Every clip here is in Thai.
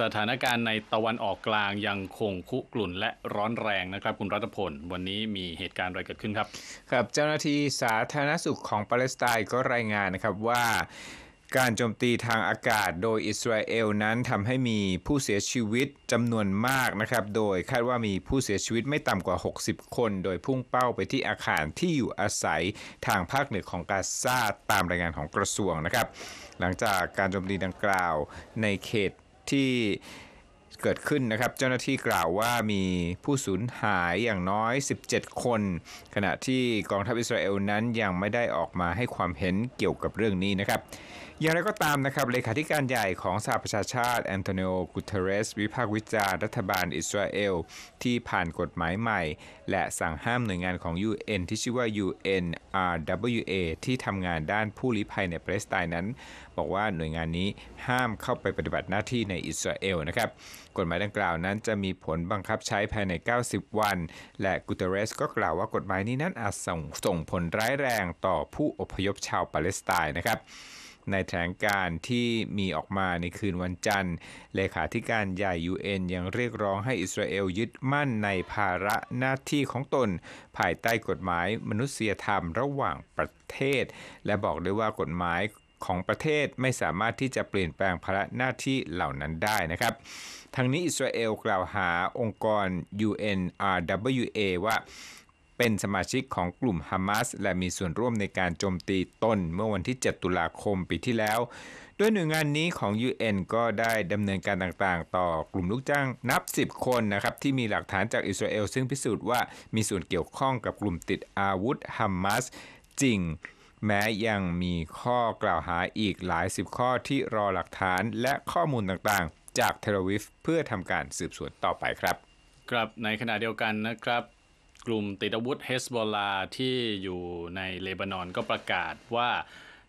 สถานการณ์ในตะวันออกกลางยังคงคุกลุ่นและร้อนแรงนะครับ คุณรัตพลวันนี้มีเหตุการณ์อะไรเกิดขึ้นครับ ครับเจ้าหน้าที่สาธารณสุขของปาเลสไตน์ก็รายงานนะครับว่า การโจมตีทางอากาศโดยอิสราเอลนั้นทำให้มีผู้เสียชีวิตจำนวนมากนะครับโดยคาดว่ามีผู้เสียชีวิตไม่ต่ำกว่า 60 คน โดยพุ่งเป้าไปที่อาคารที่อยู่อาศัยทางภาคเหนือของกาซาตามรายงานของกระทรวงนะครับ หลังจากการโจมตีดังกล่าวในเขตที่เกิดขึ้นนะครับเจ้าหน้าที่กล่าวว่ามีผู้สูญหายอย่างน้อย 17 คน ขณะที่กองทัพอิสราเอลนั้นยังไม่ได้ออกมาให้ความเห็นเกี่ยวกับเรื่องนี้นะครับอย่างไรก็ตามนะครับเลขาธิการใหญ่ของสหประชาชาติแอนโทนิโอ กุเทเรส วิพากษ์วิจารณ์รัฐบาลอิสราเอลที่ผ่านกฎหมายใหม่ และสั่งห้ามหน่วยงานของ UN ที่ชื่อว่า UNRWA ที่ทำงานด้านผู้ลี้ภัยในปาเลสไตน์นั้น บอกว่าหน่วยงานนี้ห้ามเข้าไปปฏิบัติหน้าที่ในอิสราเอลนะครับกฎหมายดังกล่าวนั้นจะมีผลบังคับใช้ภายใน 90 วัน และกูเตเรสก็กล่าวว่ากฎหมายนี้นั้นอาจส่งส่งผลร้ายแรงต่อผู้อพยพชาวปาเลสไตน์นะครับในแถลงการที่มีออกมาในคืนวันจันทร์เลขาธิการใหญ่ UN ยังเรียกร้องให้อิสราเอลยึดมั่นในภาระหน้าที่ของตน ภายใต้กฎหมายมนุษยธรรมระหว่างประเทศ และบอกด้วยว่ากฎหมายของประเทศไม่สามารถที่จะเปลี่ยนแปลงภาระหน้าที่เหล่านั้นได้นะครับทางนี้อิสราเอลกล่าวหาองค์กร UNRWA ว่าเป็นสมาชิกของกลุ่มฮามาสและมีส่วนร่วมในการโจมตีตนเมื่อวันที่7ตุลาคมปีที่แล้ว ด้วยหน่วยงานนี้ของ UN ก็ได้ดำเนินการต่างๆ ต่อกลุ่มลูกจ้างนับ 10 คนนะครับที่มีหลักฐานจากอิสราเอล ซึ่งพิสูจน์ว่ามีส่วนเกี่ยวข้องกับกลุ่มติดอาวุธฮามาสจริงแม้ยังมีข้อกล่าวหาอีกหลายสิบข้อที่รอหลักฐานและข้อมูลต่างๆ จากเทลวิฟเพื่อทำการสืบสวนต่อไปครับครับ ในขณะเดียวกันนะครับ กลุ่มติดอาวุธเฮสบอลาที่อยู่ในเลบานอนก็ประกาศว่า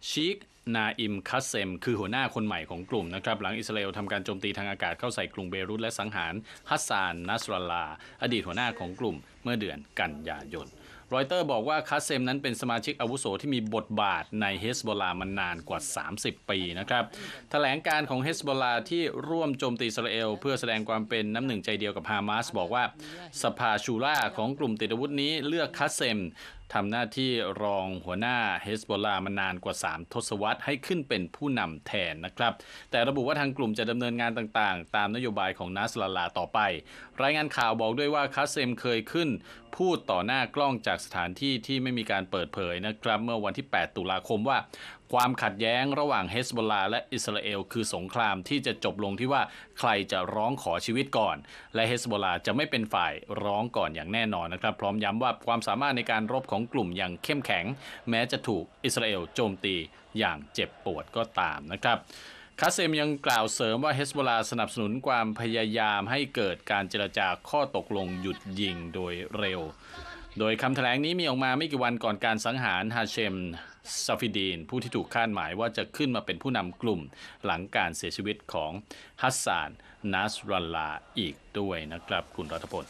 ชิกนาอิม คัสเซม คือหัวหน้าคนใหม่ของกลุ่มนะครับหลังอิสราเอลทำการโจมตีทางอากาศเข้าใส่กรุงเบรุตและสังหารฮัสซาน นัสรลา อดีตหัวหน้าของกลุ่มเมื่อเดือนกันยายนรอยเตอร์บอกว่าคาเซมนั้นเป็นสมาชิกอาวุโสที่มีบทบาทในเฮสบอลามานานกว่า 30 ปีนะครับถแถลงการของเฮสบอลาที่ร่วมโจมตีอิสราเอล เพื่อแสดงความเป็นน้ำหนึ่งใจเดียวกับฮามาสบอกว่า สภาชูร่าของกลุ่มติดอาวุธนี้เลือกคาเซมทำหน้าที่รองหัวหน้าเฮสบอลามานานกว่า 3ทศวรรษให้ขึ้นเป็นผู้นำแทนนะครับ แต่ระบุว่าทางกลุ่มจะดำเนินงานต่างๆ ตามนโยบายของนัสลาลาต่อไป รายงานข่าวบอกด้วยว่าคาเซมเคยขึ้น พูดต่อหน้ากล้องจากสถานที่ที่ไม่มีการเปิดเผยนะครับ เมื่อวันที่ 8 ตุลาคมว่าความขัดแย้งระหว่างเฮสบอลาและอิสราเอลคือสงครามที่จะจบลงที่ว่าใครจะร้องขอชีวิตก่อน และเฮสบอลาจะไม่เป็นฝ่ายร้องก่อนอย่างแน่นอนนะครับ พร้อมย้ำว่าความสามารถในการรบของกลุ่มอย่างเข้มแข็ง แม้จะถูกอิสราเอลโจมตีอย่างเจ็บปวดก็ตามนะครับ คาเซมยังกล่าวเสริมว่าเฮสบอลาสนับสนุนความพยายามให้เกิดการเจรจาข้อตกลงหยุดยิงโดยเร็วโดยคำถแถลงนี้มีออกมาไม่กี่วันก่อนการสังหาร ฮาเชมซาฟิดีน ผู้ที่ถูกคาดหมายว่าจะขึ้นมาเป็นผู้นำกลุ่มหลังการเสียชีวิตของฮัสซานนัสรัลลาอีกด้วยนะครับ คุณรัฐพล